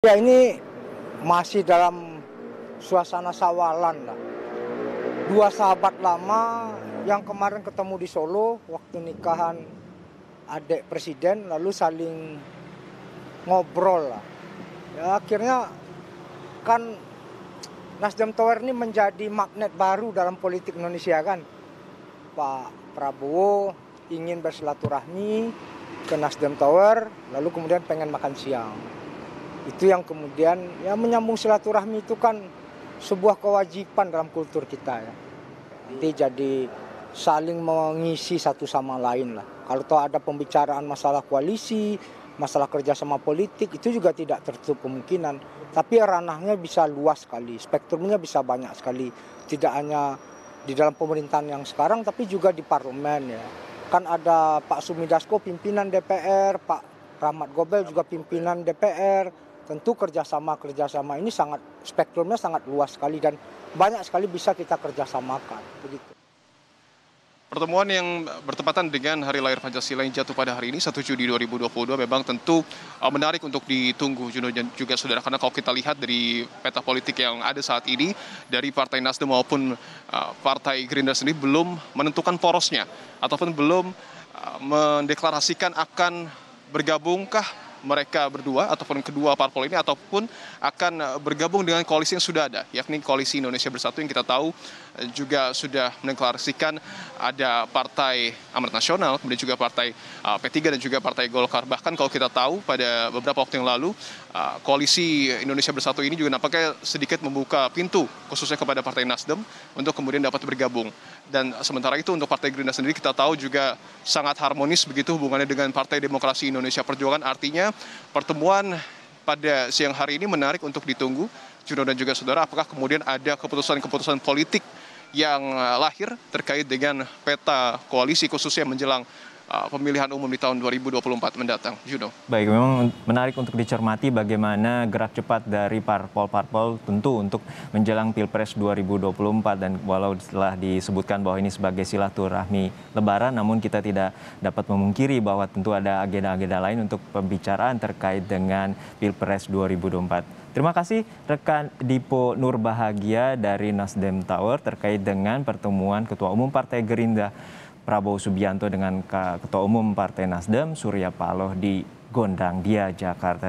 Ya ini masih dalam suasana sawalan lah. Dua sahabat lama yang kemarin ketemu di Solo waktu nikahan adik presiden lalu saling ngobrol lah. Ya, akhirnya kan Nasdem Tower ini menjadi magnet baru dalam politik Indonesia kan. Pak Prabowo ingin bersilaturahmi ke Nasdem Tower lalu kemudian pengen makan siang. Itu yang kemudian ya menyambung silaturahmi itu kan sebuah kewajiban dalam kultur kita ya. Nanti iya. jadi saling mengisi satu sama lain lah. Kalau ada pembicaraan masalah koalisi, masalah kerja sama politik itu juga tidak tertutup kemungkinan. Tapi ranahnya bisa luas sekali, spektrumnya bisa banyak sekali. Tidak hanya di dalam pemerintahan yang sekarang, tapi juga di parlemen ya. Kan ada Pak Sumidasko pimpinan DPR, Pak Rahmat Gobel juga pimpinan DPR, tentu kerjasama-kerjasama ini sangat spektrumnya sangat luas sekali dan banyak sekali bisa kita kerjasamakan. Begitu. Pertemuan yang bertepatan dengan Hari Lahir Pancasila yang jatuh pada hari ini 1 Juni 2022 memang tentu uh, menarik untuk ditunggu Juno dan juga saudara karena kalau kita lihat dari peta politik yang ada saat ini dari Partai Nasdem maupun uh, Partai Gerindra sendiri belum menentukan porosnya ataupun belum uh, mendeklarasikan akan bergabungkah mereka berdua ataupun kedua parpol ini ataupun akan bergabung dengan koalisi yang sudah ada yakni koalisi Indonesia Bersatu yang kita tahu eh, juga sudah mendeklarasikan ada Partai Amanat Nasional kemudian juga Partai eh, P3 dan juga Partai Golkar bahkan kalau kita tahu pada beberapa waktu yang lalu eh, koalisi Indonesia Bersatu ini juga nampaknya sedikit membuka pintu khususnya kepada Partai Nasdem untuk kemudian dapat bergabung dan sementara itu untuk Partai Gerindra sendiri kita tahu juga sangat harmonis begitu hubungannya dengan Partai Demokrasi Indonesia Perjuangan artinya pertemuan pada siang hari ini menarik untuk ditunggu. Juno dan juga saudara, apakah kemudian ada keputusan-keputusan politik yang eh, lahir terkait dengan peta koalisi khususnya menjelang Uh, pemilihan umum di tahun 2024 mendatang, Juno. You know. Baik, memang menarik untuk dicermati bagaimana gerak cepat dari parpol-parpol tentu untuk menjelang Pilpres 2024 dan walau telah disebutkan bahwa ini sebagai silaturahmi lebaran namun kita tidak dapat memungkiri bahwa tentu ada agenda-agenda lain untuk pembicaraan terkait dengan Pilpres 2024. Terima kasih rekan Dipo Nurbahagia dari Nasdem Tower terkait dengan pertemuan Ketua Umum Partai Gerindra Prabowo Subianto dengan Ketua Umum Partai Nasdem Surya Paloh di Gondang Dia, Jakarta.